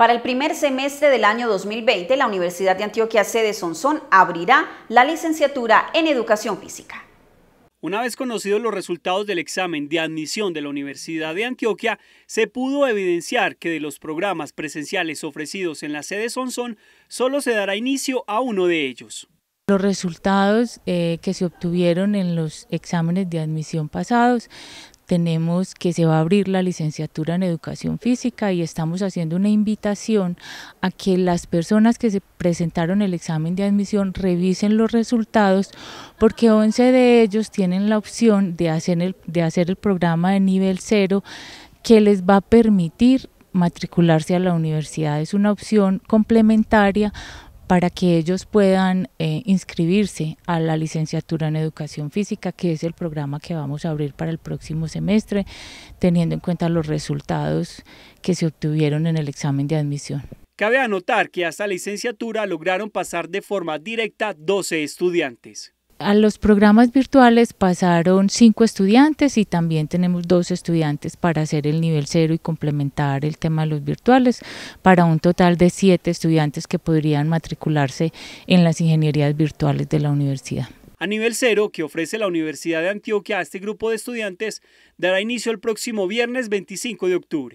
Para el primer semestre del año 2020, la Universidad de Antioquia sede Sonson abrirá la licenciatura en Educación Física. Una vez conocidos los resultados del examen de admisión de la Universidad de Antioquia, se pudo evidenciar que de los programas presenciales ofrecidos en la sede Sonson, solo se dará inicio a uno de ellos. Los resultados eh, que se obtuvieron en los exámenes de admisión pasados tenemos que se va a abrir la licenciatura en educación física y estamos haciendo una invitación a que las personas que se presentaron el examen de admisión revisen los resultados porque 11 de ellos tienen la opción de hacer el, de hacer el programa de nivel cero que les va a permitir matricularse a la universidad. Es una opción complementaria para que ellos puedan eh, inscribirse a la licenciatura en educación física, que es el programa que vamos a abrir para el próximo semestre, teniendo en cuenta los resultados que se obtuvieron en el examen de admisión. Cabe anotar que hasta la licenciatura lograron pasar de forma directa 12 estudiantes a los programas virtuales pasaron cinco estudiantes y también tenemos dos estudiantes para hacer el nivel cero y complementar el tema de los virtuales, para un total de siete estudiantes que podrían matricularse en las ingenierías virtuales de la universidad. A nivel cero que ofrece la Universidad de Antioquia a este grupo de estudiantes dará inicio el próximo viernes 25 de octubre.